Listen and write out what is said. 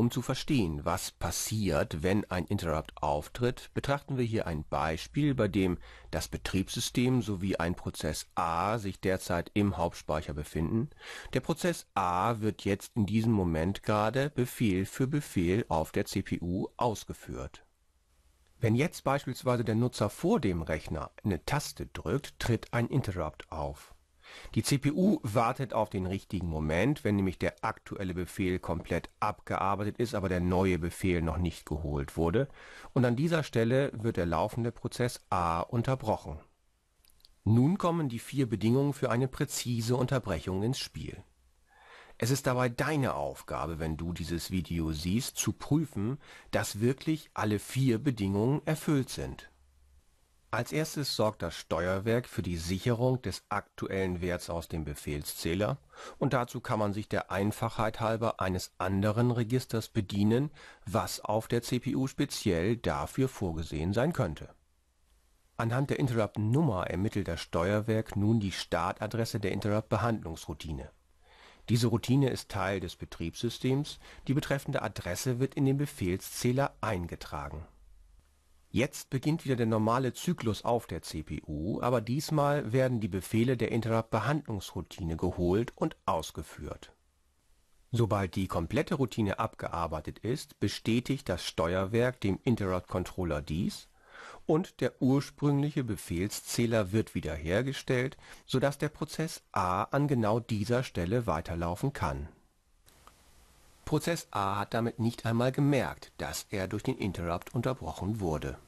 Um zu verstehen, was passiert, wenn ein Interrupt auftritt, betrachten wir hier ein Beispiel, bei dem das Betriebssystem sowie ein Prozess A sich derzeit im Hauptspeicher befinden. Der Prozess A wird jetzt in diesem Moment gerade Befehl für Befehl auf der CPU ausgeführt. Wenn jetzt beispielsweise der Nutzer vor dem Rechner eine Taste drückt, tritt ein Interrupt auf. Die CPU wartet auf den richtigen Moment, wenn nämlich der aktuelle Befehl komplett abgearbeitet ist, aber der neue Befehl noch nicht geholt wurde. Und an dieser Stelle wird der laufende Prozess A unterbrochen. Nun kommen die vier Bedingungen für eine präzise Unterbrechung ins Spiel. Es ist dabei deine Aufgabe, wenn du dieses Video siehst, zu prüfen, dass wirklich alle vier Bedingungen erfüllt sind. Als Erstes sorgt das Steuerwerk für die Sicherung des aktuellen Werts aus dem Befehlszähler und dazu kann man sich der Einfachheit halber eines anderen Registers bedienen, was auf der CPU speziell dafür vorgesehen sein könnte. Anhand der Interrupt-Nummer ermittelt das Steuerwerk nun die Startadresse der Interrupt-Behandlungsroutine. Diese Routine ist Teil des Betriebssystems, die betreffende Adresse wird in den Befehlszähler eingetragen Jetzt beginnt wieder der normale Zyklus auf der CPU, aber diesmal werden die Befehle der Interrupt-Behandlungsroutine geholt und ausgeführt. Sobald die komplette Routine abgearbeitet ist, bestätigt das Steuerwerk dem Interrupt-Controller dies und der ursprüngliche Befehlszähler wird wiederhergestellt, sodass der Prozess A an genau dieser Stelle weiterlaufen kann Prozess A hat damit nicht einmal gemerkt, dass er durch den Interrupt unterbrochen wurde